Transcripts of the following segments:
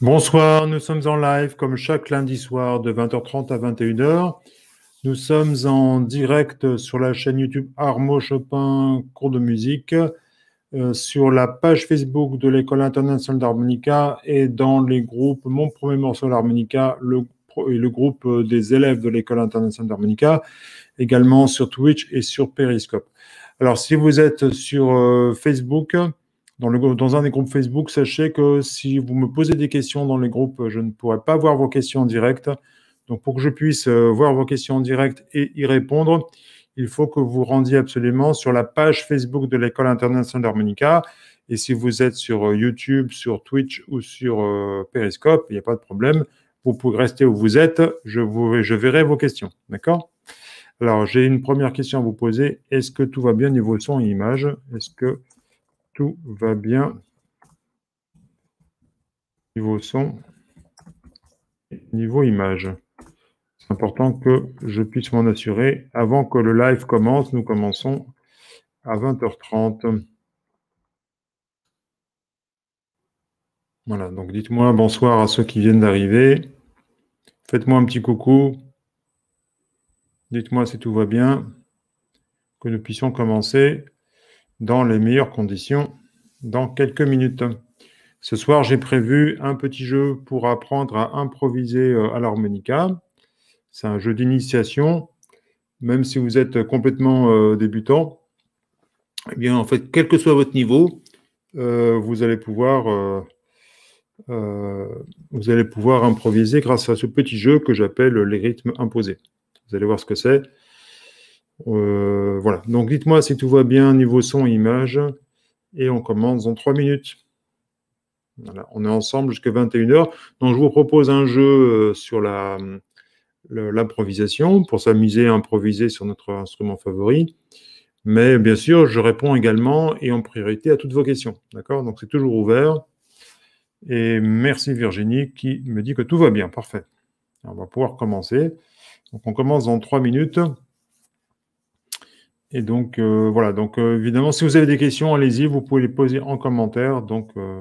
Bonsoir, nous sommes en live comme chaque lundi soir de 20h30 à 21h. Nous sommes en direct sur la chaîne YouTube Armo Chopin cours de musique, euh, sur la page Facebook de l'École internationale d'harmonica et dans les groupes Mon premier morceau d'Harmonica et le groupe euh, des élèves de l'École internationale d'harmonica, également sur Twitch et sur Periscope. Alors si vous êtes sur euh, Facebook, dans, le, dans un des groupes Facebook, sachez que si vous me posez des questions dans les groupes, je ne pourrai pas voir vos questions en direct. Donc, pour que je puisse euh, voir vos questions en direct et y répondre, il faut que vous rendiez absolument sur la page Facebook de l'École internationale d'harmonica. Et si vous êtes sur euh, YouTube, sur Twitch ou sur euh, Periscope, il n'y a pas de problème. Vous pouvez rester où vous êtes. Je, vous, je verrai vos questions. D'accord Alors, j'ai une première question à vous poser. Est-ce que tout va bien niveau son et image Est-ce que tout va bien. Niveau son, niveau image. C'est important que je puisse m'en assurer. Avant que le live commence, nous commençons à 20h30. Voilà, donc dites-moi bonsoir à ceux qui viennent d'arriver. Faites-moi un petit coucou. Dites-moi si tout va bien. Que nous puissions commencer dans les meilleures conditions dans quelques minutes. Ce soir, j'ai prévu un petit jeu pour apprendre à improviser euh, à l'harmonica. C'est un jeu d'initiation. Même si vous êtes complètement euh, débutant, eh bien, en fait, quel que soit votre niveau, euh, vous, allez pouvoir, vous allez pouvoir improviser grâce à ce petit jeu que j'appelle les rythmes imposés. Vous allez voir ce que c'est. Euh, voilà, donc dites-moi si tout va bien niveau son, et image, et on commence dans 3 minutes. Voilà, on est ensemble jusqu'à 21h. Donc je vous propose un jeu euh, sur l'improvisation, pour s'amuser à improviser sur notre instrument favori. Mais bien sûr, je réponds également et en priorité à toutes vos questions. D'accord Donc c'est toujours ouvert. Et merci Virginie qui me dit que tout va bien. Parfait. on va pouvoir commencer. Donc on commence dans trois minutes. Et donc, euh, voilà. Donc, euh, évidemment, si vous avez des questions, allez-y, vous pouvez les poser en commentaire. Donc, euh,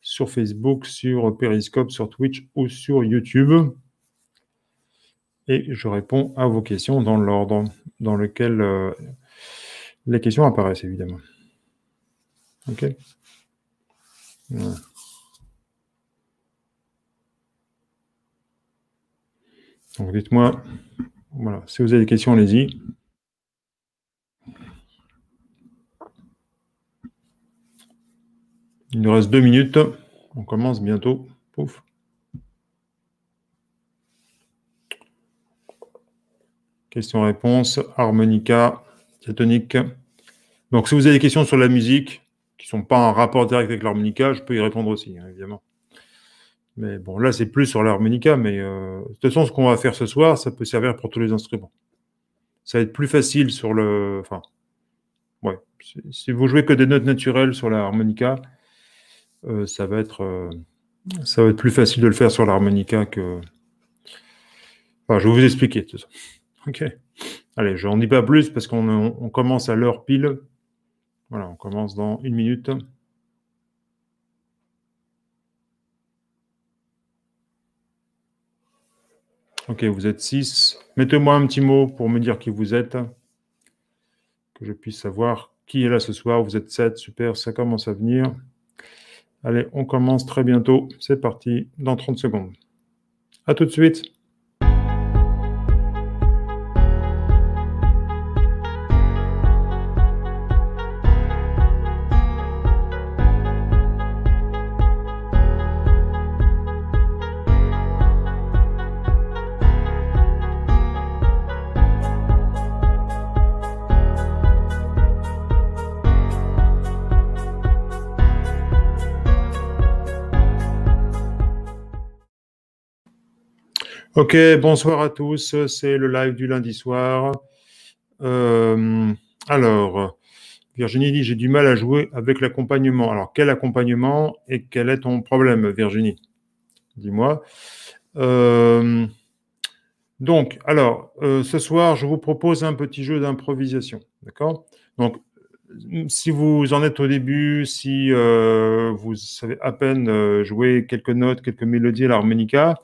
sur Facebook, sur Periscope, sur Twitch ou sur YouTube. Et je réponds à vos questions dans l'ordre dans lequel les questions apparaissent, évidemment. OK Donc, dites-moi, voilà, si vous avez des questions, allez-y. Il nous reste deux minutes. On commence bientôt. Pouf. Question-réponse, harmonica, diatonique. Donc, si vous avez des questions sur la musique qui ne sont pas en rapport direct avec l'harmonica, je peux y répondre aussi, hein, évidemment. Mais bon, là, c'est plus sur l'harmonica, mais euh, de toute façon, ce qu'on va faire ce soir, ça peut servir pour tous les instruments. Ça va être plus facile sur le. Enfin, ouais. Si vous jouez que des notes naturelles sur l'harmonica, euh, ça, va être, euh, ça va être plus facile de le faire sur l'harmonica que. Enfin, je vais vous expliquer tout ça. Ok. Allez, je n'en dis pas plus parce qu'on commence à l'heure pile. Voilà, on commence dans une minute. Ok, vous êtes 6. Mettez-moi un petit mot pour me dire qui vous êtes, que je puisse savoir qui est là ce soir. Vous êtes 7, super, ça commence à venir. Allez, on commence très bientôt. C'est parti dans 30 secondes. À tout de suite. Ok, bonsoir à tous. C'est le live du lundi soir. Euh, alors, Virginie dit J'ai du mal à jouer avec l'accompagnement. Alors, quel accompagnement et quel est ton problème, Virginie Dis-moi. Euh, donc, alors, euh, ce soir, je vous propose un petit jeu d'improvisation. D'accord Donc, si vous en êtes au début, si vous savez à peine jouer quelques notes, quelques mélodies à l'harmonica,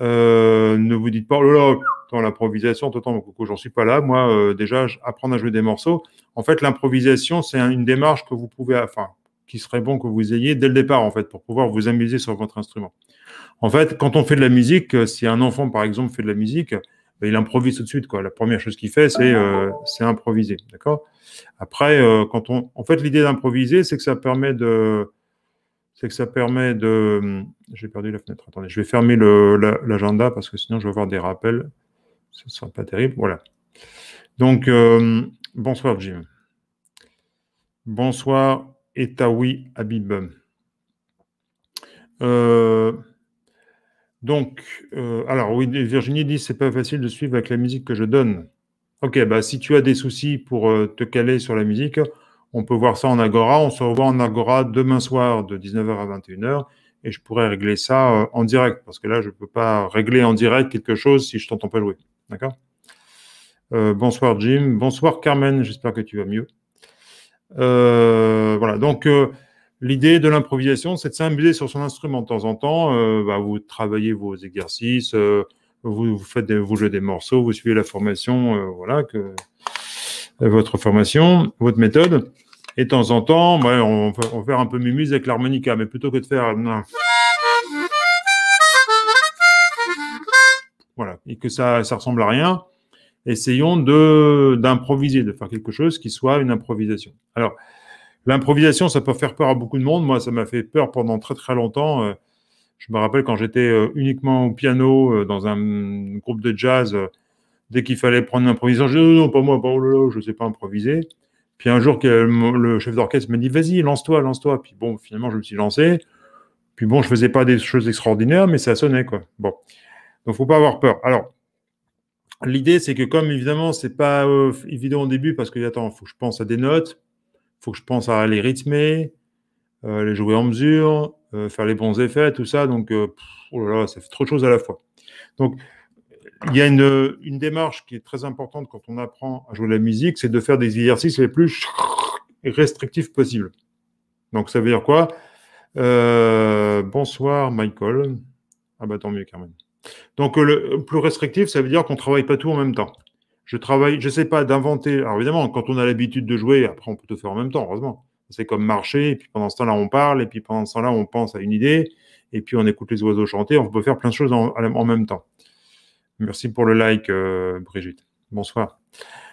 euh, ne vous dites pas, oh là dans l'improvisation, attends, j'en suis pas là. Moi, euh, déjà, apprendre à jouer des morceaux. En fait, l'improvisation, c'est une démarche que vous pouvez, enfin, qui serait bon que vous ayez dès le départ, en fait, pour pouvoir vous amuser sur votre instrument. En fait, quand on fait de la musique, euh, si un enfant, par exemple, fait de la musique, bah, il improvise tout de suite. Quoi. La première chose qu'il fait, c'est improviser. D'accord Après, quand on... en fait, l'idée d'improviser, c'est que ça permet de c'est que ça permet de. Hum, j'ai perdu la fenêtre. Attendez, je vais fermer l'agenda parce que sinon je vais avoir des rappels. Ce ne sera pas terrible. Voilà. Donc, euh, bonsoir Jim. Bonsoir Etawi Habib. Euh, donc, euh, alors oui, Virginie dit c'est pas facile de suivre avec la musique que je donne. Ok, bah si tu as des soucis pour te caler sur la musique, on peut voir ça en Agora. On se revoit en Agora demain soir de 19h à 21h et je pourrais régler ça euh, en direct parce que là, je ne peux pas régler en direct quelque chose si je t'entends pas jouer. D'accord euh, Bonsoir Jim. Bonsoir Carmen. J'espère que tu vas mieux. Euh, voilà. Donc, l'idée de l'improvisation, c'est de s'amuser sur son instrument de temps en temps. Bah, vous travaillez vos exercices, vous, faites des, vous jouez des morceaux, vous suivez la formation, voilà, que, votre formation, votre méthode. Et de temps en temps, on, va faire un peu mumuse avec l'harmonica, mais plutôt que de faire. Voilà, et que ça, ça ressemble à rien, essayons d'improviser, de, faire quelque chose qui soit une improvisation. Alors, l'improvisation, ça peut faire peur à beaucoup de monde. Moi, ça m'a fait peur pendant très très longtemps. Euh, je me rappelle quand j'étais euh, uniquement au piano euh, dans un groupe de jazz dès qu'il fallait prendre l'improvisation, je dis non, pas moi, pas oh là je ne sais pas improviser. Puis un jour, le chef d'orchestre m'a dit vas-y, lance-toi, lance-toi. Puis bon, finalement, je me suis lancé. Puis bon, je faisais pas des choses extraordinaires, mais ça sonnait quoi. Bon, donc faut pas avoir peur. Alors, l'idée c'est que comme évidemment c'est pas euh, évident au début parce que attends, faut que je pense à des notes, faut que je pense à les rythmer, euh, les jouer en mesure, euh, faire les bons effets, tout ça. Donc, oh là là, ça fait trop de choses à la fois. Donc il y a une, démarche qui est très importante quand on apprend à jouer de la musique, c'est de faire des exercices les plus restrictifs possibles. Donc ça veut dire quoi euh, Bonsoir Michael. Ah bah tant mieux Carmen. Donc le plus restrictif, ça veut dire qu'on ne travaille pas tout en même temps. Je travaille, je ne sais pas d'inventer. Alors évidemment, quand on a l'habitude de jouer, après on peut tout faire en même temps, heureusement. C'est comme marcher, et puis pendant ce temps-là on parle, et puis pendant ce temps-là on pense à une idée, et puis on écoute les oiseaux chanter, on peut faire plein de choses en même temps. Merci pour le like, euh, Brigitte. Bonsoir.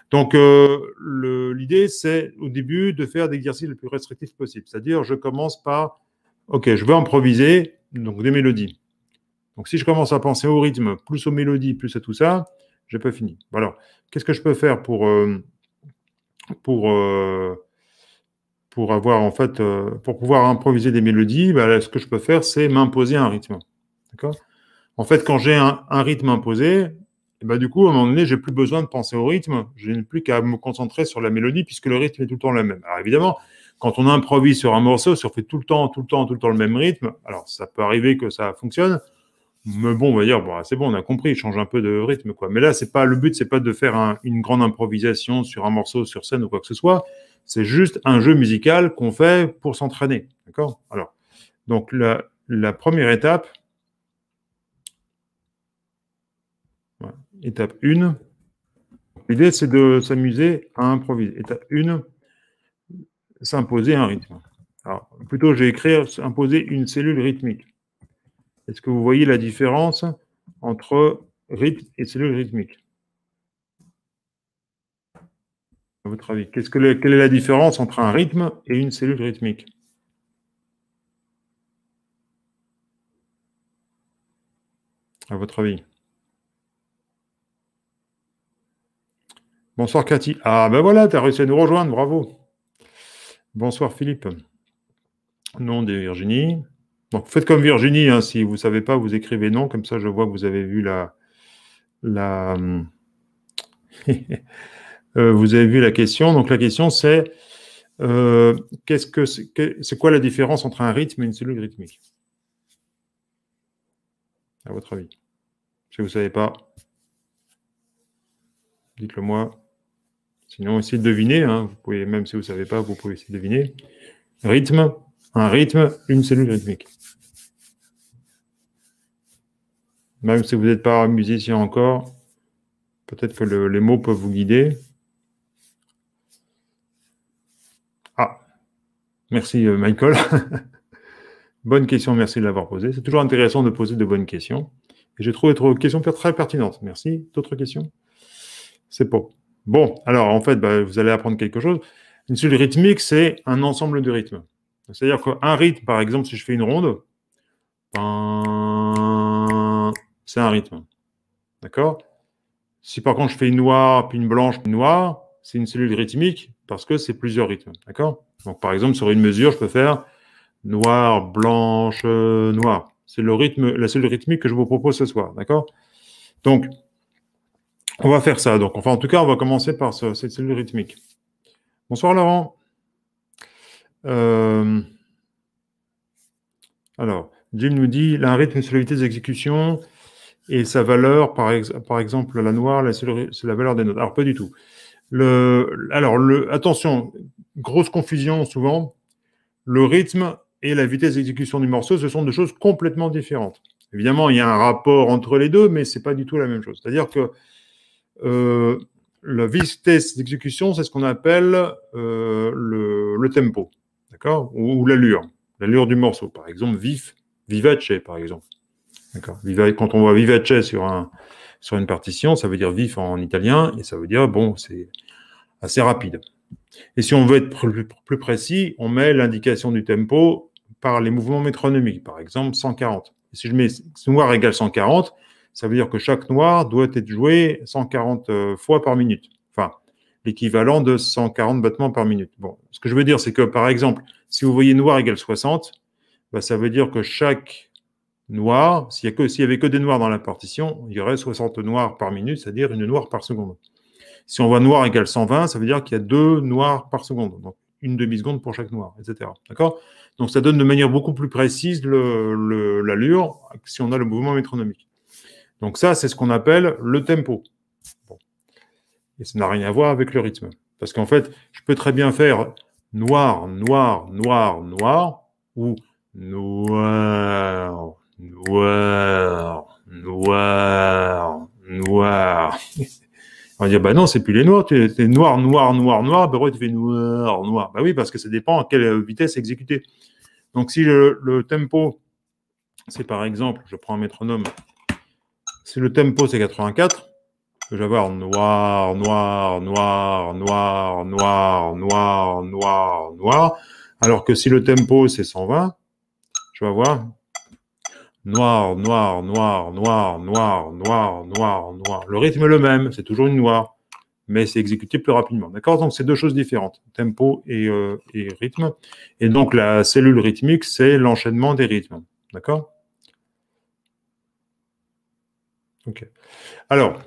Donc, euh, l'idée, c'est au début de faire des exercices le plus restrictifs possible. C'est-à-dire, je commence par, OK, je veux improviser, donc des mélodies. Donc, si je commence à penser au rythme, plus aux mélodies, plus à tout ça, je pas fini. Alors, Qu'est-ce que je peux faire pour, euh, pour, pour avoir, en fait, pour pouvoir improviser des mélodies ben, Ce que je peux faire, c'est m'imposer un rythme. D'accord en fait, quand j'ai un, rythme imposé, eh ben, du coup, à un moment donné, j'ai plus besoin de penser au rythme. Je n'ai plus qu'à me concentrer sur la mélodie puisque le rythme est tout le temps le même. Alors évidemment, quand on improvise sur un morceau, si fait tout le temps, tout le temps, tout le temps le même rythme, alors ça peut arriver que ça fonctionne. Mais bon, on va dire, bon, c'est bon, on a compris, il change un peu de rythme, quoi. Mais là, c'est pas le but, c'est pas de faire une grande improvisation sur un morceau, sur scène ou quoi que ce soit. C'est juste un jeu musical qu'on fait pour s'entraîner, d'accord Alors, donc la première étape, Étape 1. L'idée, c'est de s'amuser à improviser. Étape 1, s'imposer un rythme. Alors, plutôt, j'ai écrit s'imposer une cellule rythmique. Est-ce que vous voyez la différence entre rythme et cellule rythmique À votre avis, que quelle est la différence entre un rythme et une cellule rythmique À votre avis Bonsoir Cathy. Ah ben voilà, tu as réussi à nous rejoindre, bravo. Bonsoir Philippe. Nom de Virginie. Donc faites comme Virginie, hein, si vous ne savez pas, vous écrivez non, comme ça je vois que vous avez vu la. la... Euh, vous avez vu la question. Donc la question c'est euh, qu'est-ce que c'est quoi la différence entre un rythme et une cellule rythmique À votre avis Si vous ne savez pas, dites-le moi. Sinon, essayez de deviner. Hein. Vous pouvez, même si vous ne savez pas, vous pouvez essayer de deviner. Rythme, un rythme, une cellule rythmique. Même si vous n'êtes pas musicien encore, peut-être que les mots peuvent vous guider. Ah, merci euh, Michael. Bonne question, merci de l'avoir posée. C'est toujours intéressant de poser de bonnes questions. Et j'ai trouvé votre question très pertinente. Merci. D'autres questions C'est bon. Bon, alors en fait, bah, vous allez apprendre quelque chose. Une cellule rythmique, c'est un ensemble de rythmes. C'est-à-dire qu'un rythme, par exemple, si je fais une ronde, ben, c'est un rythme. D'accord Si par contre je fais une noire, puis une blanche, puis une noire, c'est une cellule rythmique parce que c'est plusieurs rythmes. D'accord Donc par exemple, sur une mesure, je peux faire noir, blanche, euh, noir. C'est le rythme, la cellule rythmique que je vous propose ce soir. D'accord Donc, on va faire ça. Donc, enfin, en tout cas, on va commencer par cette cellule rythmique. Bonsoir Laurent. Euh, alors, Jim nous dit un rythme, c'est la vitesse d'exécution et sa valeur, par, exemple, la noire, c'est la valeur des notes. Alors, pas du tout. alors, attention, grosse confusion souvent. Le rythme et la vitesse d'exécution du morceau, ce sont deux choses complètement différentes. Évidemment, il y a un rapport entre les deux, mais ce n'est pas du tout la même chose. C'est-à-dire que euh, la vitesse d'exécution, c'est ce qu'on appelle euh, le, tempo, d'accord Ou, l'allure, l'allure du morceau, par exemple, vif, vivace, par exemple. D'accord Quand on voit vivace sur, sur une partition, ça veut dire vif en italien, et ça veut dire, bon, c'est assez rapide. Et si on veut être plus, précis, on met l'indication du tempo par les mouvements métronomiques, par exemple 140. si je mets noir égale 140, ça veut dire que chaque noir doit être joué 140 euh, fois par minute. Enfin, l'équivalent de 140 battements par minute. Bon, ce que je veux dire, c'est que par exemple, si vous voyez noir égale 60, bah, ça veut dire que chaque noir, s'il n'y avait que des noirs dans la partition, il y aurait 60 noirs par minute, c'est-à-dire une noire par seconde. Si on voit noir égale 120, ça veut dire qu'il y a deux noirs par seconde, donc une demi-seconde pour chaque noir, etc. D'accord Donc ça donne de manière beaucoup plus précise l'allure si on a le mouvement métronomique. Donc ça, c'est ce qu'on appelle le tempo. Et ça n'a rien à voir avec le rythme. Parce qu'en fait, je peux très bien faire noir, noir, noir, noir, ou noir, noir, noir, noir. On va dire, bah non, c'est plus les noirs, tu es noir, noir, noir, noir, bah ouais, tu fais noir, noir. Bah oui, parce que ça dépend à quelle vitesse exécuter. Donc si le tempo, c'est par exemple, je prends un métronome, si le tempo c'est 84, je vais avoir noir, noir, noir, noir, noir, noir, noir, noir. Alors que si le tempo c'est 120, je vais avoir noir, noir, noir, noir, noir, noir, noir, noir. Le rythme est le même, c'est toujours une noire, mais c'est exécuté plus rapidement. D'accord Donc c'est deux choses différentes, tempo et rythme. Et donc la cellule rythmique, c'est l'enchaînement des rythmes. D'accord Alors,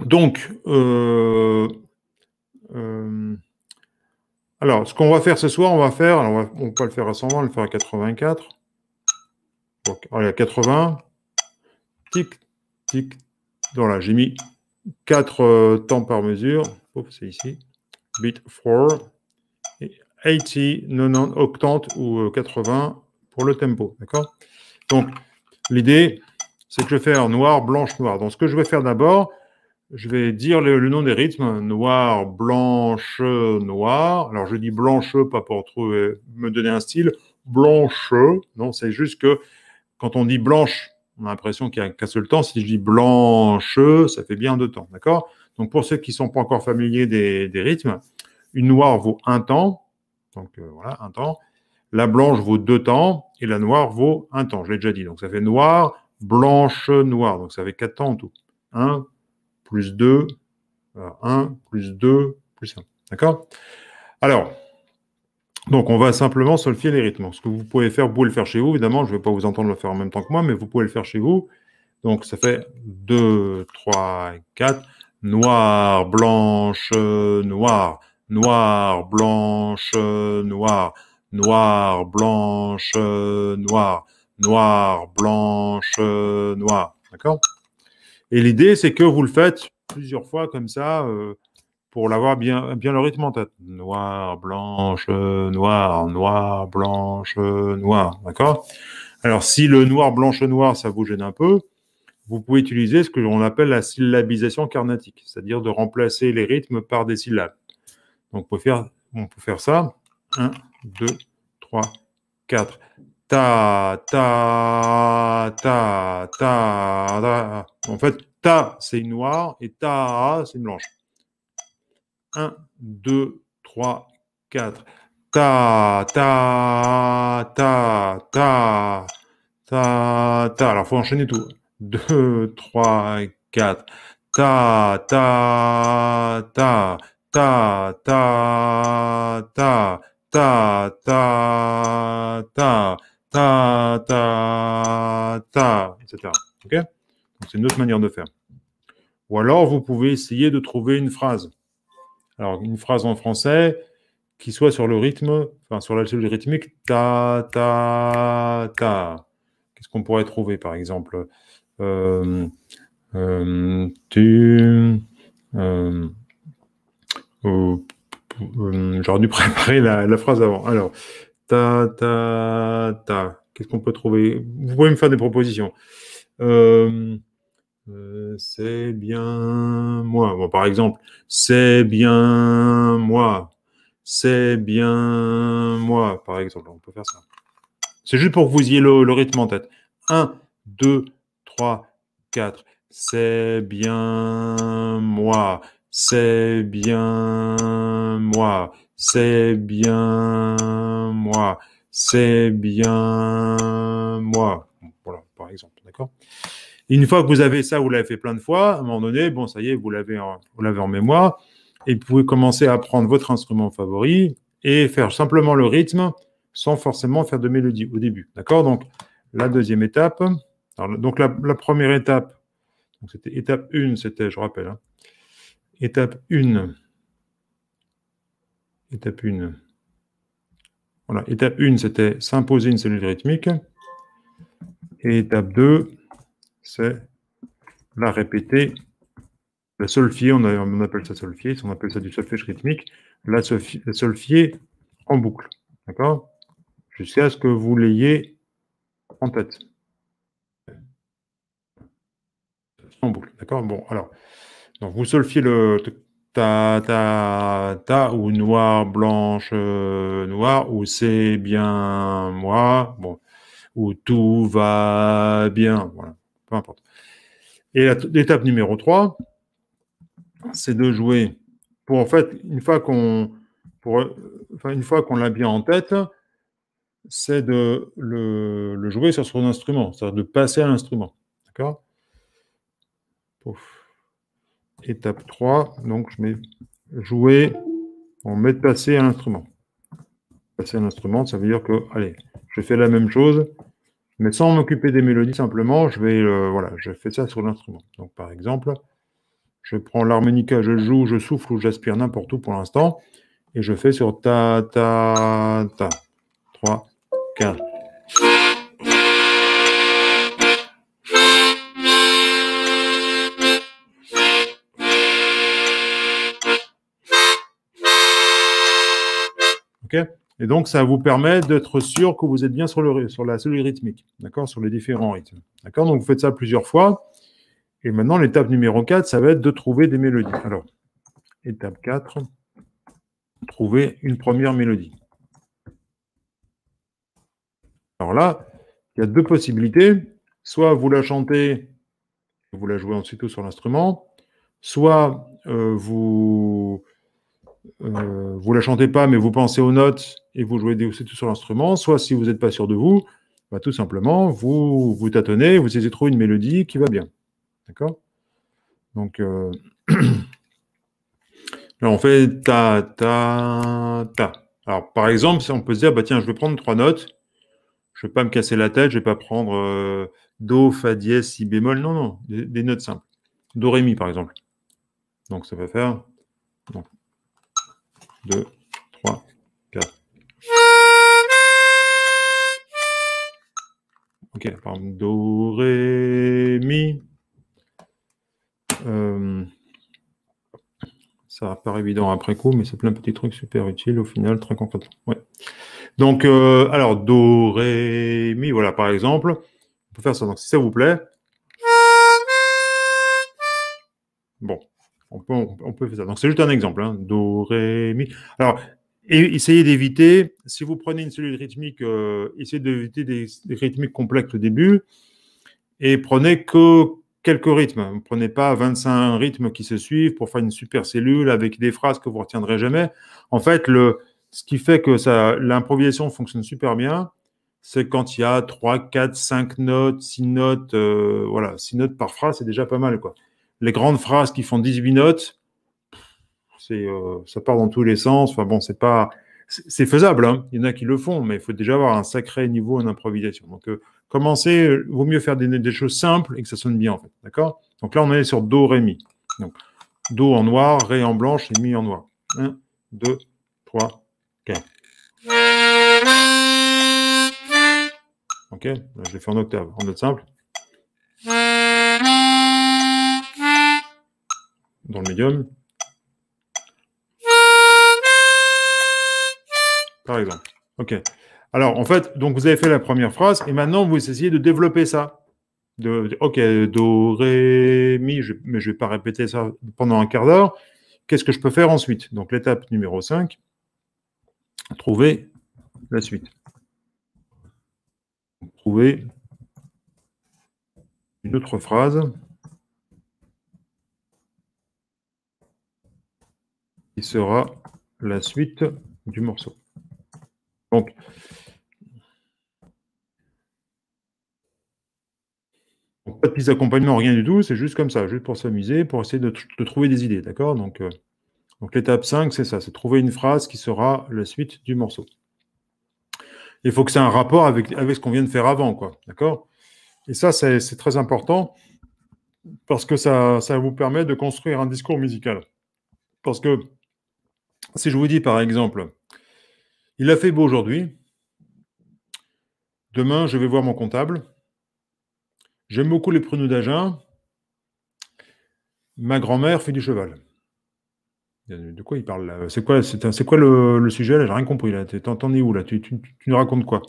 donc, euh, euh, alors, ce qu'on va faire ce soir, on va faire, on va, on va pas le faire à 120, on va le faire à 84. allez, à 80. Tic, tic. là, j'ai mis 4 temps par mesure. c'est ici. Bit 4. 80, 90, 80 ou 80 euh, pour le tempo. D'accord Donc, l'idée, c'est que je vais faire noir, blanche, noir. Donc, ce que je vais faire d'abord, je vais dire le, nom des rythmes. Noir, blanche, noir. Alors, je dis blanche, pas pour me donner un style. Blanche, non, c'est juste que quand on dit blanche, on a l'impression qu'il n'y a qu'un seul temps. Si je dis blanche, ça fait bien deux temps, d'accord Donc, pour ceux qui ne sont pas encore familiers des, rythmes, une noire vaut un temps. Donc, euh, voilà, un temps. La blanche vaut deux temps et la noire vaut un temps. Je l'ai déjà dit. Donc, ça fait noir, blanche noire. Donc ça fait 4 temps en tout. 1 plus 2, 1 plus 2 plus 1. D'accord Alors, donc on va simplement solfier les rythmes. Ce que vous pouvez faire, vous pouvez le faire chez vous. Évidemment, je ne vais pas vous entendre le faire en même temps que moi, mais vous pouvez le faire chez vous. Donc ça fait 2, 3, 4. Noir, blanche, noir. Noir, blanche, noir. Noir, blanche, noir « Noir, blanche, euh, noir ». D'accord Et l'idée, c'est que vous le faites plusieurs fois comme ça euh, pour l'avoir bien, bien le rythme en tête. Noir, blanche, euh, noir, noir, blanche, noir. D'accord Alors, si le noir, blanche, noir, ça vous gêne un peu, vous pouvez utiliser ce que l'on appelle la syllabisation carnatique, c'est-à-dire de remplacer les rythmes par des syllabes. Donc, on peut faire, on peut faire ça. 1, 2, 3, 4 ta, ta, ta, ta, ta. En fait, ta, c'est une noire et ta, c'est une blanche. 1, 2, 3, 4. Ta, ta, ta, ta, ta, ta. Alors, faut enchaîner tout. 2, 3, 4. Ta, ta, ta, ta, ta, ta, ta, ta, ta ta, ta, ta, etc. c'est une autre manière de faire. Ou alors, vous pouvez essayer de trouver une phrase. Alors, une phrase en français qui soit sur le rythme, enfin, sur l'algèbre rythmique, ta, ta, ta. Qu'est-ce qu'on pourrait trouver, par exemple euh, euh, Tu. Euh, oh, j'aurais dû préparer la, la phrase avant. Alors, ta, ta, ta. Qu'est-ce qu'on peut trouver Vous pouvez me faire des propositions. Euh, euh, c'est bien moi. par exemple, c'est bien moi. C'est bien moi, par exemple. On peut faire ça. C'est juste pour que vous ayez le, le rythme en tête. 1, 2, 3, 4. C'est bien moi. C'est bien moi. C'est bien moi, c'est bien moi. Voilà, par exemple, d'accord Une fois que vous avez ça, vous l'avez fait plein de fois, à un moment donné, bon, ça y est, vous l'avez en, vous l'avez en mémoire, et vous pouvez commencer à prendre votre instrument favori et faire simplement le rythme sans forcément faire de mélodie au début, d'accord Donc, la deuxième étape, donc la, première étape, c'était étape 1, c'était, je rappelle, hein, étape 1, étape 1, voilà, étape 1, c'était s'imposer une cellule rythmique. Et étape 2, c'est la répéter, la solfier, on, appelle ça solfier, on appelle ça du solfège rythmique, la, solfier, en boucle. D'accord Jusqu'à ce que vous l'ayez en tête. En boucle. D'accord Bon, alors. vous solfiez le ta, ta, ta, ou noir, blanche, euh, noir, ou c'est bien moi, bon, ou tout va bien, voilà, peu importe. Et l'étape numéro 3, c'est de jouer pour, en fait, euh, une fois qu'on, l'a bien en tête, c'est de le, le, jouer sur son instrument, c'est-à-dire de passer à l'instrument. D'accord Pouf étape 3. Donc, je mets jouer, on met passer à l'instrument. Passer à l'instrument, ça veut dire que, allez, je fais la même chose, mais sans m'occuper des mélodies, simplement, je vais, euh, voilà, je fais ça sur l'instrument. Donc, par exemple, je prends l'harmonica, je joue, je souffle ou j'aspire n'importe où pour l'instant, et je fais sur ta, ta, ta. 3, 4. et donc, ça vous permet d'être sûr que vous êtes bien sur, le, sur la cellule rythmique, d'accord Sur les différents rythmes. D'accord Donc, vous faites ça plusieurs fois. Et maintenant, l'étape numéro 4, ça va être de trouver des mélodies. Alors, étape 4, trouver une première mélodie. Alors là, il y a deux possibilités. Soit vous la chantez, vous la jouez ensuite sur l'instrument, soit euh, vous, euh, vous ne la chantez pas, mais vous pensez aux notes et vous jouez aussi tout sur l'instrument, soit si vous n'êtes pas sûr de vous, bah, tout simplement, vous vous tâtonnez, vous essayez de trouver une mélodie qui va bien. D'accord Donc, euh, là, on fait ta, ta, ta. Alors, par exemple, on peut se dire, bah, tiens, je vais prendre trois notes, je ne vais pas me casser la tête, je ne vais pas prendre euh, Do, Fa dièse, Si bémol, non, non, des, notes simples. Do, Ré, Mi, par exemple. Donc, ça va faire... 2, 3, 4. Ok, par exemple, Do, Mi. Euh, ça paraît évident après coup, mais c'est plein de petits trucs super utiles au final, très concrètement. Donc, euh, alors, Do, Ré, Mi, voilà, par exemple. On peut faire ça. Donc, si ça vous plaît. Bon, on peut, faire ça. Donc, c'est juste un exemple. Hein, do, Ré, Mi. Alors, essayez d'éviter, si vous prenez une cellule rythmique, euh, essayez d'éviter des, rythmiques complexes au début et prenez que quelques rythmes. Ne prenez pas 25 rythmes qui se suivent pour faire une super cellule avec des phrases que vous retiendrez jamais. En fait, le, ce qui fait que l'improvisation fonctionne super bien, c'est quand il y a 3, 4, 5 notes, 6 notes, euh, voilà, 6 notes par phrase, c'est déjà pas mal. quoi les grandes phrases qui font 18 notes, c'est, euh, ça part dans tous les sens. Enfin bon, c'est pas, c'est faisable. Hein. Il y en a qui le font, mais il faut déjà avoir un sacré niveau en improvisation. Donc, euh, commencer, euh, vaut mieux faire des, des, choses simples et que ça sonne bien en fait. D'accord Donc là, on est sur do ré mi. Donc do en noir, ré en blanche et mi en noir. 1, 2, 3, 4. Ok, je l'ai fait en octave, en note simple. le médium. Par exemple. OK. Alors, en fait, donc vous avez fait la première phrase et maintenant vous essayez de développer ça. De, ok, do, ré, mi, mais je vais pas répéter ça pendant un quart d'heure. Qu'est-ce que je peux faire ensuite Donc, l'étape numéro 5, trouver la suite. Trouver une autre phrase. qui sera la suite du morceau. Donc, pas de petits d'accompagnement, rien du tout, c'est juste comme ça, juste pour s'amuser, pour essayer de, trouver des idées, d'accord Donc, euh, donc l'étape 5, c'est ça, c'est trouver une phrase qui sera la suite du morceau. Il faut que c'est un rapport avec, avec ce qu'on vient de faire avant, quoi, d'accord Et ça, c'est très important parce que ça, ça vous permet de construire un discours musical. Parce que si je vous dis par exemple, il a fait beau aujourd'hui, demain je vais voir mon comptable, j'aime beaucoup les pruneaux d'Agen, ma grand-mère fait du cheval. De quoi il parle là C'est quoi, c'est, quoi le, sujet là J'ai rien compris là. T'en, es où là tu, tu, nous racontes quoi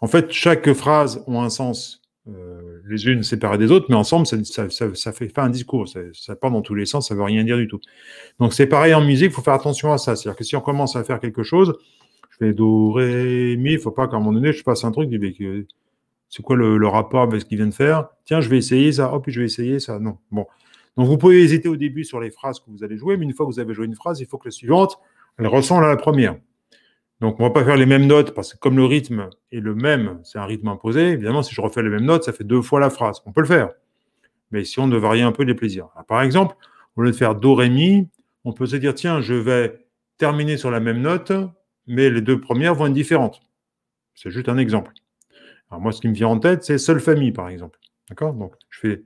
En fait, chaque phrase a un sens euh, les unes séparées des autres, mais ensemble, ça fait pas un discours. Ça, part dans tous les sens, ça ne veut rien dire du tout. Donc c'est pareil en musique, il faut faire attention à ça. C'est-à-dire que si on commence à faire quelque chose, je fais do, mi, il ne faut pas qu'à un moment donné, je passe un truc, c'est quoi le, rapport avec ce qu'il vient de faire Tiens, je vais essayer ça, hop oh, je vais essayer ça. Non, bon. Donc vous pouvez hésiter au début sur les phrases que vous allez jouer, mais une fois que vous avez joué une phrase, il faut que la suivante, elle ressemble à la première. Donc, on ne va pas faire les mêmes notes parce que comme le rythme est le même, c'est un rythme imposé, évidemment, si je refais les mêmes notes, ça fait deux fois la phrase. On peut le faire. Mais si on ne varier un peu les plaisirs. par exemple, au lieu de faire Do, Ré, Mi, on peut se dire, tiens, je vais terminer sur la même note, mais les deux premières vont être différentes. C'est juste un exemple. Alors, moi, ce qui me vient en tête, c'est Seule Famille, par exemple. D'accord Donc, je, fais,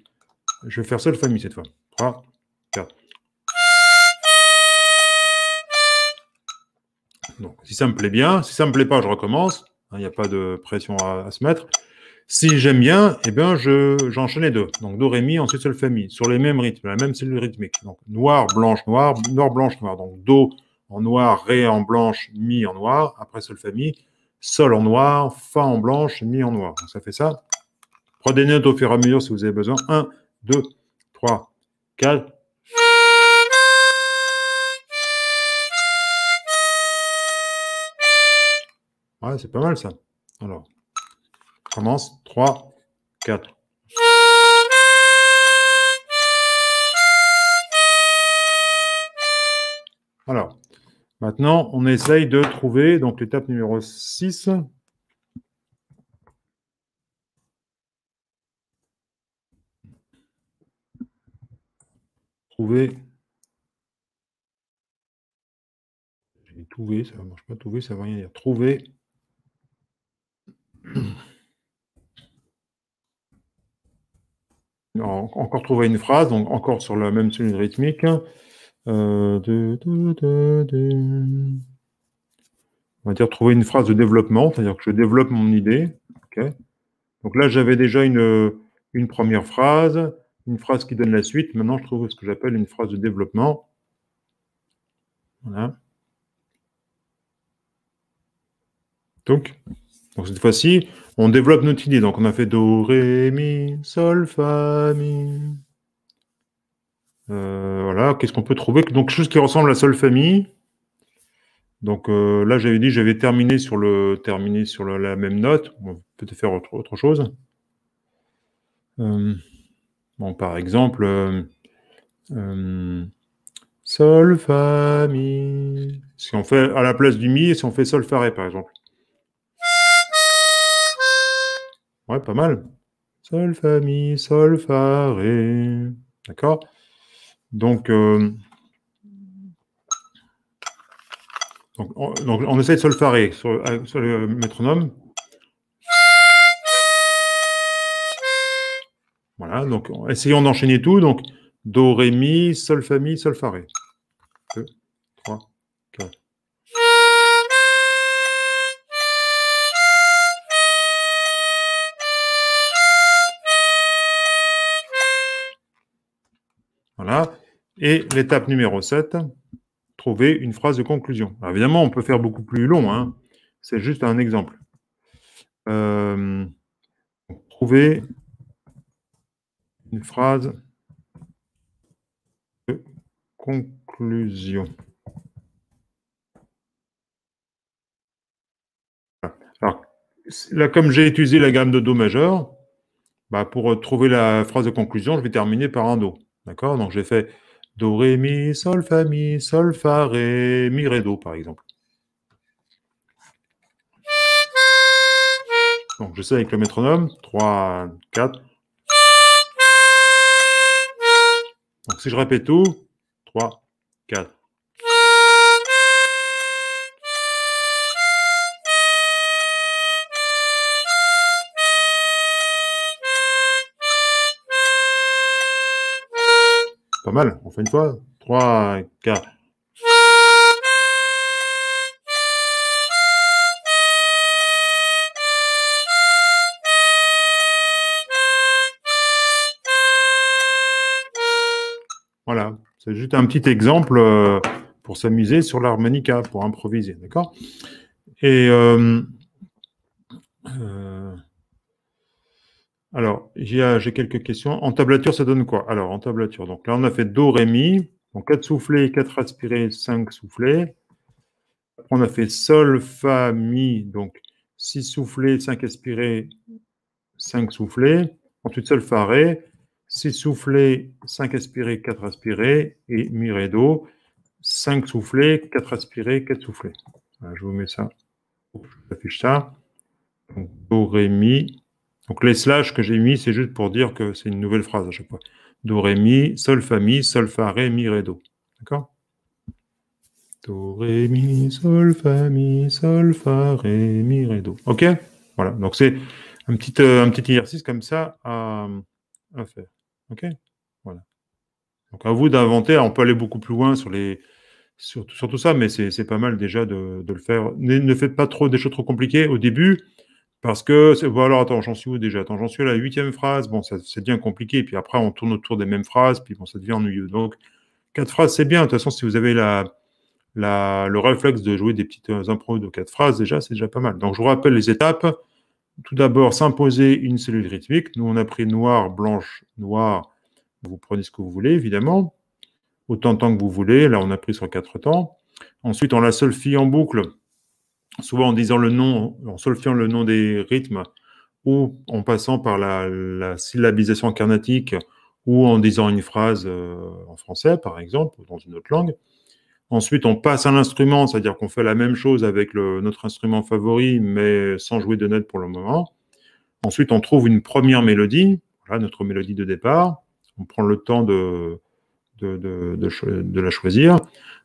je vais faire Seule Famille cette fois. 3, 4. Donc, si ça me plaît bien, si ça me plaît pas, je recommence. Hein, il n'y a pas de pression à, se mettre. Si j'aime bien, eh bien, j'enchaîne je, les deux. Donc, do, ré, mi, ensuite sol, famille sur les mêmes rythmes, la même cellule rythmique. Donc, noir, blanche, noir, noir, blanche, noir. Donc, do en noir, ré en blanche, mi en noir, après sol, famille, sol en noir, fa en blanche, mi en noir. Donc, ça fait ça. Prenez des notes au fur et à mesure si vous avez besoin. 1, 2, 3, 4, c'est pas mal ça. Alors, commence. 3, 4. Alors, maintenant, on essaye de trouver donc l'étape numéro 6. Trouver. J'ai trouvé, ça ne marche pas, trouver, ça ne rien dire. Trouver encore trouver une phrase, donc encore sur la même solide rythmique. Hein. Euh, On va dire trouver une phrase de développement, c'est-à-dire que je développe mon idée. Donc là, j'avais déjà une, une première phrase, une phrase qui donne la suite. Maintenant, je trouve ce que j'appelle une phrase de développement. Voilà. Donc, donc cette fois-ci, on développe notre idée. Donc on a fait Do, Ré, Mi, Sol, Fa, Mi. Euh, voilà, qu'est-ce qu'on peut trouver Donc chose qui ressemble à Sol, Fa, Mi. Donc euh, là, j'avais dit, j'avais terminé sur, le, sur la même note. On peut faire autre, autre chose. Euh, bon, par exemple, Sol, Fa, Mi. Si on fait à la place du Mi, si on fait Sol, Fa, Ré, par exemple. Ouais, pas mal. Sol, famille, sol, fa, ré. D'accord donc, euh, donc, on, essaie de sol, fa, ré euh, sur, le métronome. Voilà, donc essayons d'enchaîner tout. Donc, Do, Ré, Mi, Sol, Fa, Mi, Sol, Fa, Ré. 2, 3, 4. Et l'étape numéro 7, trouver une phrase de conclusion. évidemment, on peut faire beaucoup plus long, hein. c'est juste un exemple. Euh, trouver une phrase de conclusion. Alors, là, comme j'ai utilisé la gamme de Do majeur, bah, pour euh, trouver la phrase de conclusion, je vais terminer par un Do. D'accord Donc, j'ai fait Do, Ré, Mi, Sol, Fa, Mi, Sol, Fa, Ré, Mi, Ré, Do, par exemple. Donc je sais avec le métronome, 3, 4. Donc si je répète tout, 3, 4. pas mal. On fait une fois. 3, 4. Voilà, c'est juste un petit exemple euh, pour s'amuser sur l'harmonica, pour improviser, d'accord Et euh, euh, alors, euh, j'ai quelques questions. En tablature, ça donne quoi Alors, en tablature, donc là, on a fait Do, Ré, Mi. Donc, 4 soufflés, 4 aspirés, 5 soufflés. On a fait Sol, Fa, Mi. Donc, 6 soufflés, 5 aspirés, 5 soufflés. Ensuite, Sol, Fa, Ré. 6 soufflés, 5 aspirés, 4 aspirés. Et Mi, Ré, Do. 5 soufflés, 4 aspirés, 4 soufflés. je vous mets ça. Je vous affiche ça. Donc, Do, Ré, Mi. Donc les slash que j'ai mis, c'est juste pour dire que c'est une nouvelle phrase à chaque fois. Do, Ré, Mi, Sol, Fa, Mi, Sol, Fa, Ré, Mi, Ré, Do. D'accord Do, Ré, Mi, Sol, Fa, Mi, Sol, Fa, Ré, Mi, Ré, Do. OK Voilà, donc c'est un petit, euh, un petit exercice comme ça à, faire. OK Voilà. Donc à vous d'inventer, on peut aller beaucoup plus loin sur les, sur, sur, tout ça, mais c'est pas mal déjà de, de le faire. Ne, ne, faites pas trop des choses trop compliquées au début. Parce que, bon alors attends, j'en suis où déjà Attends, j'en suis à la huitième phrase, bon, ça, c'est devient compliqué, puis après on tourne autour des mêmes phrases, puis bon, ça devient ennuyeux. Donc, quatre phrases, c'est bien. De toute façon, si vous avez le réflexe de jouer des petites euh, impros de quatre phrases, déjà, c'est déjà pas mal. Donc, je vous rappelle les étapes. Tout d'abord, s'imposer une cellule rythmique. Nous, on a pris noir, blanche, noir. Vous prenez ce que vous voulez, évidemment. Autant de temps que vous voulez. Là, on a pris sur quatre temps. Ensuite, on la seule fille en boucle souvent en disant le nom, en solfiant le nom des rythmes, ou en passant par la, syllabisation carnatique, ou en disant une phrase euh, en français, par exemple, ou dans une autre langue. Ensuite, on passe à l'instrument, c'est-à-dire qu'on fait la même chose avec notre instrument favori, mais sans jouer de notes pour le moment. Ensuite, on trouve une première mélodie, voilà notre mélodie de départ. On prend le temps de, la choisir.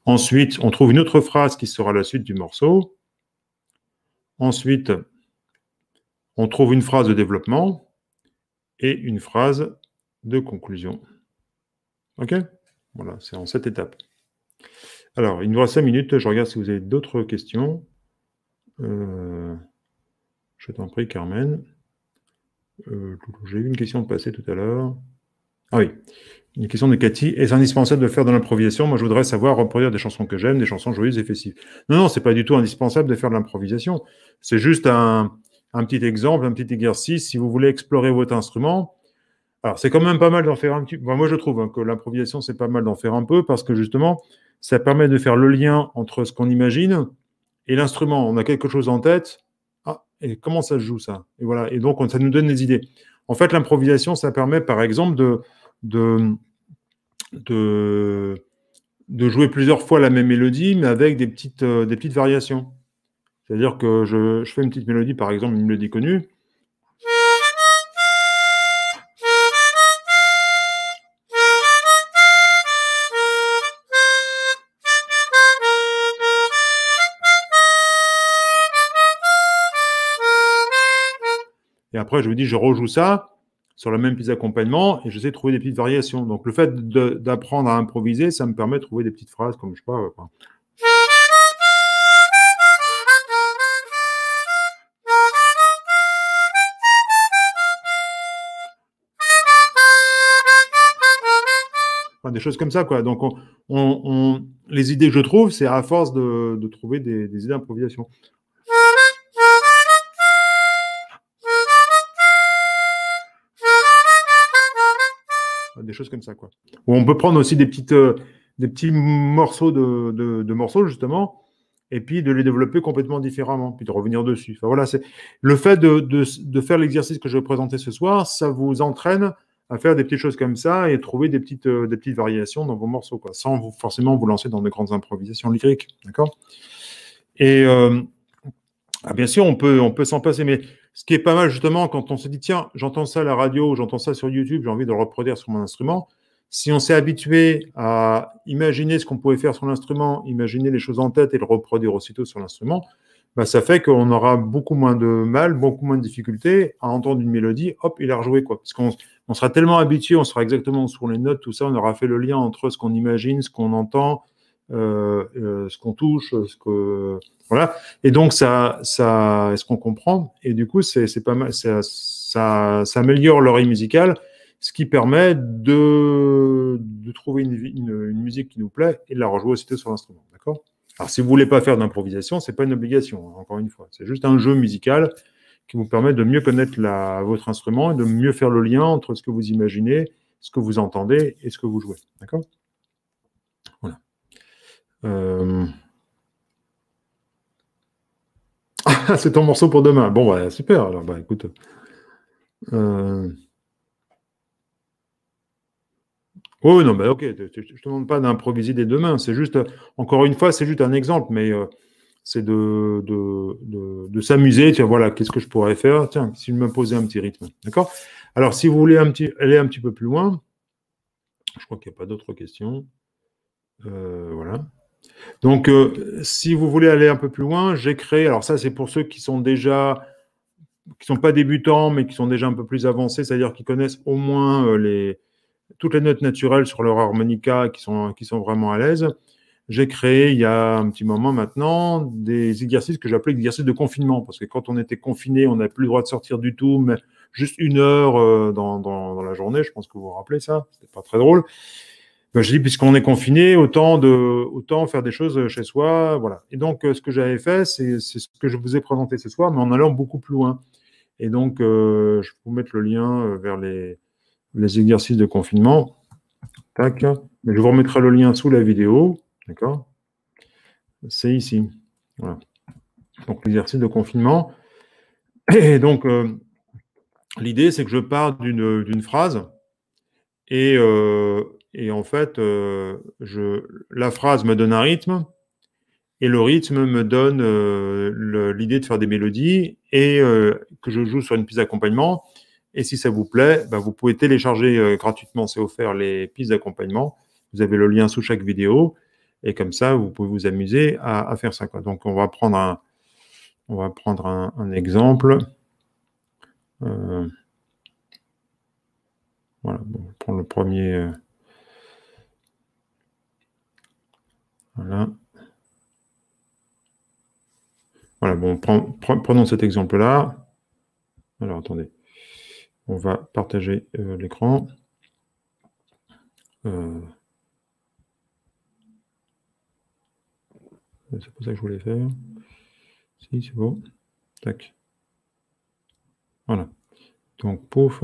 Ensuite, on trouve une autre phrase qui sera la suite du morceau. Ensuite, on trouve une phrase de développement et une phrase de conclusion. OK Voilà, c'est en cette étape. Alors, il nous reste 5 minutes. Je regarde si vous avez d'autres questions. Euh, je t'en prie, Carmen. Euh, j'ai eu une question passée tout à l'heure. Ah oui. Une question de Cathy. Est-ce indispensable de faire de l'improvisation Moi, je voudrais savoir reproduire des chansons que j'aime, des chansons joyeuses et festives. Non, non, c'est pas du tout indispensable de faire de l'improvisation. C'est juste un, un, petit exemple, un petit exercice. Si vous voulez explorer votre instrument, alors c'est quand même pas mal d'en faire un petit. moi, je trouve hein, que l'improvisation, c'est pas mal d'en faire un peu parce que justement, ça permet de faire le lien entre ce qu'on imagine et l'instrument. On a quelque chose en tête. Ah, et comment ça se joue ça Et voilà. Et donc, ça nous donne des idées. En fait, l'improvisation, ça permet, par exemple, de de, de, jouer plusieurs fois la même mélodie, mais avec des petites, euh, des petites variations. C'est-à-dire que je, fais une petite mélodie, par exemple une mélodie connue, Et après, je vous dis, je rejoue ça, sur la même piste d'accompagnement et j'essaie de trouver des petites variations. Donc, le fait d'apprendre à improviser, ça me permet de trouver des petites phrases comme, je sais pas, euh, des choses comme ça. Quoi. Donc, on, les idées que je trouve, c'est à force de, trouver des idées d'improvisation. des choses comme ça. Quoi. on peut prendre aussi des, petites, euh, des petits morceaux de, morceaux, justement, et puis de les développer complètement différemment, puis de revenir dessus. voilà, c'est le fait de, faire l'exercice que je vais présenter ce soir, ça vous entraîne à faire des petites choses comme ça et trouver des petites, euh, des petites variations dans vos morceaux, quoi, sans vous, forcément vous lancer dans de grandes improvisations lyriques. D'accord Et euh, ah, bien sûr, on peut, on peut s'en passer, mais ce qui est pas mal justement quand on se dit, tiens, j'entends ça à la radio, j'entends ça sur YouTube, j'ai envie de le reproduire sur mon instrument. Si on s'est habitué à imaginer ce qu'on pouvait faire sur l'instrument, imaginer les choses en tête et le reproduire aussitôt sur l'instrument, bah, ça fait qu'on aura beaucoup moins de mal, beaucoup moins de difficultés à entendre une mélodie, hop, il a rejoué quoi. Parce qu'on sera tellement habitué, on sera exactement sur les notes, tout ça, on aura fait le lien entre ce qu'on imagine, ce qu'on entend, euh, euh, ce qu'on touche, ce que voilà. Et donc ça, ça, est-ce qu'on comprend Et du coup, c'est pas mal, ça, ça, améliore l'oreille musicale, ce qui permet de, de trouver une, musique qui nous plaît et de la rejouer aussitôt sur l'instrument, d'accord Alors si vous voulez pas faire d'improvisation, c'est pas une obligation, hein, encore une fois, c'est juste un jeu musical qui vous permet de mieux connaître la, votre instrument et de mieux faire le lien entre ce que vous imaginez, ce que vous entendez et ce que vous jouez, d'accord euh, c'est ton morceau pour demain. Bon, super. Alors, bah, écoute. Euh, oh, non, mais bah, ok. Je ne te demande pas d'improviser des demain. C'est juste, encore une fois, c'est juste un exemple, mais euh, c'est de, de, s'amuser. Tiens, voilà, qu'est-ce que je pourrais faire Tiens, si je me posais un petit rythme. D'accord Alors, si vous voulez un petit, aller un petit peu plus loin, je crois qu'il n'y a pas d'autres questions. voilà. Donc, euh, si vous voulez aller un peu plus loin, j'ai créé, alors ça c'est pour ceux qui sont déjà, qui sont pas débutants, mais qui sont déjà un peu plus avancés, c'est-à-dire qui connaissent au moins euh, les, toutes les notes naturelles sur leur harmonica, qui sont, qui sont vraiment à l'aise. J'ai créé il y a un petit moment maintenant des exercices que j'appelais exercices de confinement, parce que quand on était confiné, on n'avait plus le droit de sortir du tout, mais juste une heure euh, dans, la journée, je pense que vous vous rappelez ça, c'était pas très drôle je dis, puisqu'on est confiné, autant, de, autant faire des choses euh, chez soi. Voilà. Et donc, euh, ce que j'avais fait, c'est ce que je vous ai présenté ce soir, mais en allant beaucoup plus loin. Et donc, euh, je vais vous mettre le lien vers les, les exercices de confinement. Tac. Mais je vous remettrai le lien sous la vidéo. D'accord C'est ici. Voilà. Donc, l'exercice de confinement. Et donc, l'idée, c'est que je pars d'une phrase. Et. Euh, et en fait, euh, la phrase me donne un rythme, et le rythme me donne euh, l'idée de faire des mélodies, et euh, que je joue sur une piste d'accompagnement. Et si ça vous plaît, bah, vous pouvez télécharger gratuitement, c'est offert, les pistes d'accompagnement. Vous avez le lien sous chaque vidéo, et comme ça, vous pouvez vous amuser à, faire ça. Donc, on va prendre un, on va prendre un, exemple. voilà, on le premier. Voilà. Voilà, bon, prenons cet exemple-là. Alors, attendez. On va partager euh, l'écran. Euh. C'est pour ça que je voulais faire. Si, c'est bon. Tac. Voilà. Donc, pouf.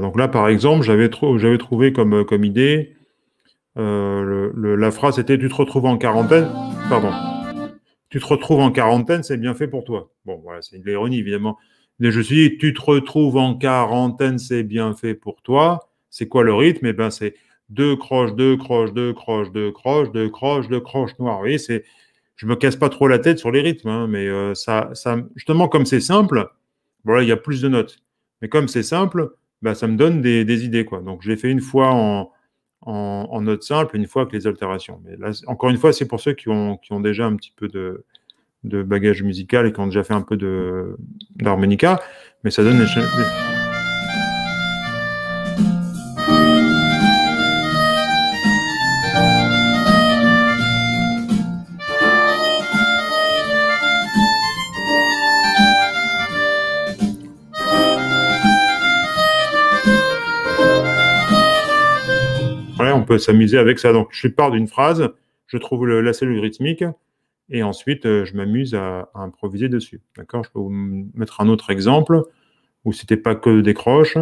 donc là, par exemple, j'avais trouvé comme, euh, idée, euh, la phrase était Tu te retrouves en quarantaine. Pardon. Tu te retrouves en quarantaine, c'est bien fait pour toi. Bon, voilà, c'est une l'ironie, évidemment. Mais je me suis dit Tu te retrouves en quarantaine, c'est bien fait pour toi. C'est quoi le rythme Eh bien, c'est deux croches, deux croches, deux croches, deux croches, deux croches, deux croches noires. Vous voyez, c'est. Je me casse pas trop la tête sur les rythmes, hein, mais euh, ça, justement, comme c'est simple, voilà, il y a plus de notes. Mais comme c'est simple, bah, ça me donne des, idées. Quoi. Donc, je l'ai fait une fois en, en, en, note simple, une fois avec les altérations. Mais là, encore une fois, c'est pour ceux qui ont, qui ont déjà un petit peu de, de bagage musical et qui ont déjà fait un peu d'harmonica, mais ça donne des, s'amuser avec ça. Donc, je pars d'une phrase, je trouve la cellule rythmique, et ensuite, euh, je m'amuse à, improviser dessus. D'accord Je peux vous mettre un autre exemple où c'était pas que des croches.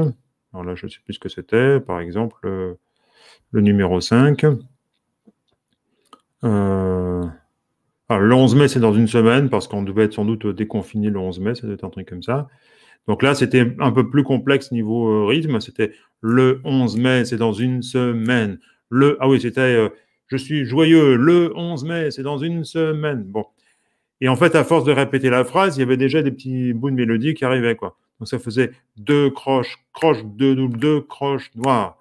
Alors là, je ne sais plus ce que c'était. Par exemple, euh, le, numéro 5. Euh, ah, le 11 mai, c'est dans une semaine, parce qu'on devait être sans doute déconfiné le 11 mai, ça doit être un truc comme ça. Donc là, c'était un peu plus complexe niveau rythme. C'était le 11 mai, c'est dans une semaine le. Ah oui, c'était euh, Je suis joyeux le 11 mai, c'est dans une semaine. Bon. Et en fait, à force de répéter la phrase, il y avait déjà des petits bouts de mélodie qui arrivaient. Quoi. Donc ça faisait deux croches, croches, deux doubles, deux croches noires.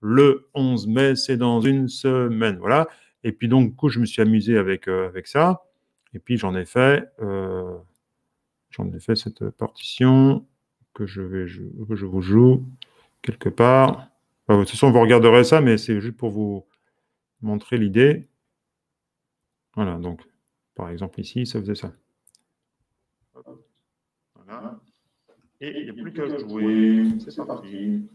Le 11 mai, c'est dans une semaine. Voilà. Et puis donc, du coup, je me suis amusé avec, euh, avec ça. Et puis j'en ai fait, euh, j'en ai fait cette partition que je vais que je vous joue quelque part. Euh, de toute façon, vous regarderez ça, mais c'est juste pour vous montrer l'idée. Voilà, donc, par exemple, ici, ça faisait ça. Voilà. Et il n'y a plus qu'à jouer. C'est parti.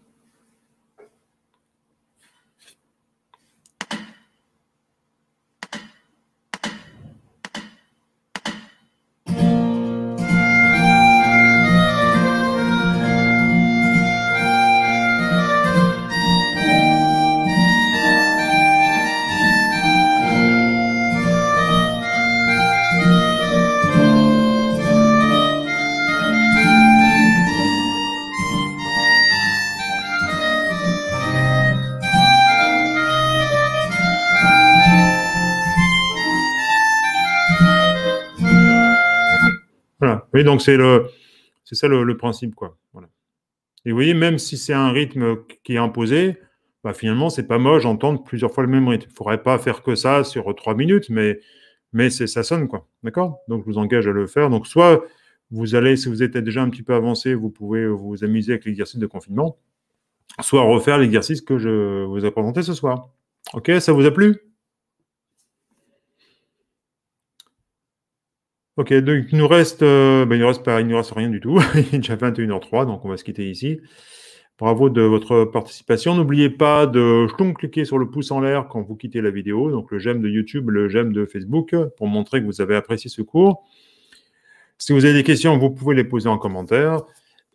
donc c'est le, c'est ça le, principe, quoi. Et vous voyez, même si c'est un rythme qui est imposé, bah finalement, c'est pas moche d'entendre plusieurs fois le même rythme. Il faudrait pas faire que ça sur trois minutes, mais, mais c'est, ça sonne, quoi. D'accord Donc, je vous engage à le faire. Donc, soit vous allez, si vous êtes déjà un petit peu avancé, vous pouvez vous amuser avec l'exercice de confinement, soit refaire l'exercice que je vous ai présenté ce soir. Ok, ça vous a plu Ok, donc il nous reste, euh, ben, il reste rien du tout. il est déjà 21h03, donc on va se quitter ici. Bravo de votre participation. N'oubliez pas de cliquer sur le pouce en l'air quand vous quittez la vidéo, donc le j'aime de YouTube, le j'aime de Facebook, pour montrer que vous avez apprécié ce cours. Si vous avez des questions, vous pouvez les poser en commentaire.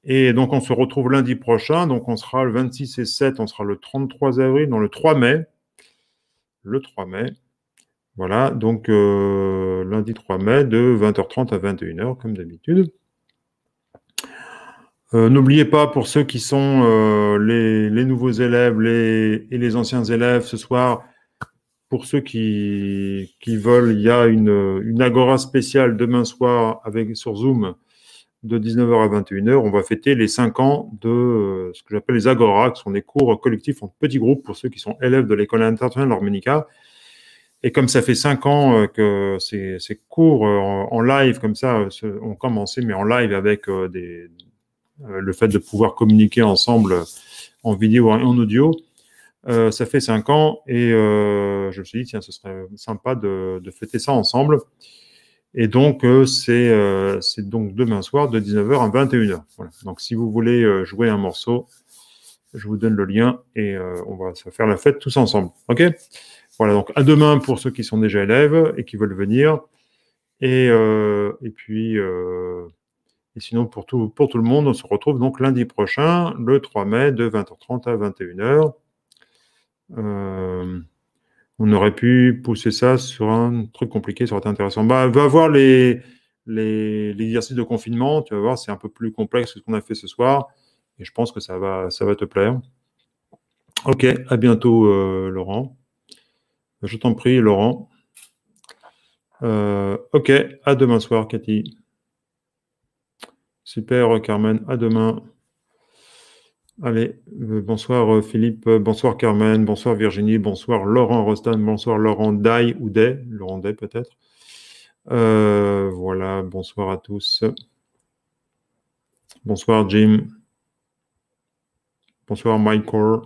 Et donc on se retrouve lundi prochain. Donc on sera le 26 et 7, on sera le 33 avril, non le 3 mai. Le 3 mai. Voilà, donc euh, lundi 3 mai de 20h30 à 21h, comme d'habitude. Euh, n'oubliez pas pour ceux qui sont euh, les, nouveaux élèves et les anciens élèves ce soir, pour ceux qui, veulent, il y a une, agora spéciale demain soir avec, sur Zoom de 19h à 21h. On va fêter les 5 ans de ce que j'appelle les agora, qui sont des cours collectifs en petits groupes pour ceux qui sont élèves de l'école internationale d'harmonica. Et comme ça fait cinq ans euh, que ces, cours euh, en, live comme ça euh, ont commencé, mais en live avec le fait de pouvoir communiquer ensemble en vidéo et en audio, ça fait cinq ans et je me suis dit, tiens, ce serait sympa de, fêter ça ensemble. Et donc, c'est donc demain soir de 19h à 21h. Donc, si vous voulez jouer un morceau, je vous donne le lien et on va faire la fête tous ensemble. OK voilà, donc à demain pour ceux qui sont déjà élèves et qui veulent venir. Et, euh, puis, euh, et sinon, pour tout, pour tout le monde, on se retrouve donc lundi prochain, le 3 mai, de 20h30 à 21h. Euh, on aurait pu pousser ça sur un truc compliqué, ça aurait été intéressant. Bah, va voir les, les, l'exercice de confinement, tu vas voir, c'est un peu plus complexe que ce qu'on a fait ce soir. Et je pense que ça va, ça va te plaire. Ok, à bientôt, Laurent. Je t'en prie, Laurent. Euh, ok, à demain soir, Cathy. Super, Carmen, à demain. Allez, euh, bonsoir euh, Philippe, bonsoir Carmen, bonsoir Virginie, bonsoir Laurent Rostan, bonsoir Laurent Day ou Day, Laurent Day peut-être. voilà, bonsoir à tous. Bonsoir Jim. Bonsoir Michael.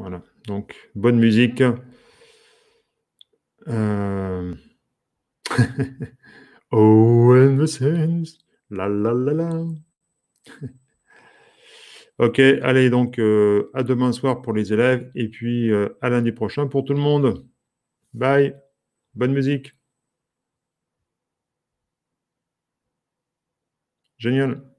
Voilà. Donc, bonne musique. oh, and the sense. La la la la. ok, allez, donc euh, à demain soir pour les élèves et puis euh, à lundi prochain pour tout le monde. Bye. Bonne musique. Génial.